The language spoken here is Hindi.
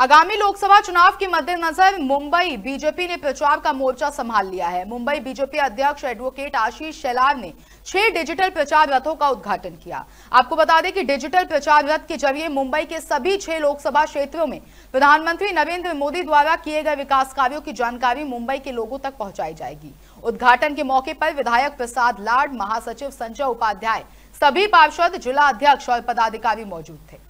आगामी लोकसभा चुनाव के मद्देनजर मुंबई बीजेपी ने प्रचार का मोर्चा संभाल लिया है मुंबई बीजेपी अध्यक्ष एडवोकेट आशीष शैलार ने छह डिजिटल प्रचार रथों का उद्घाटन किया आपको बता दें कि डिजिटल प्रचार रथ के जरिए मुंबई के सभी छह लोकसभा क्षेत्रों में प्रधानमंत्री नरेंद्र मोदी द्वारा किए गए विकास कार्यो की जानकारी मुंबई के लोगों तक पहुंचाई जाएगी उद्घाटन के मौके पर विधायक प्रसाद लाड महासचिव संजय उपाध्याय सभी पार्षद जिला अध्यक्ष और पदाधिकारी मौजूद थे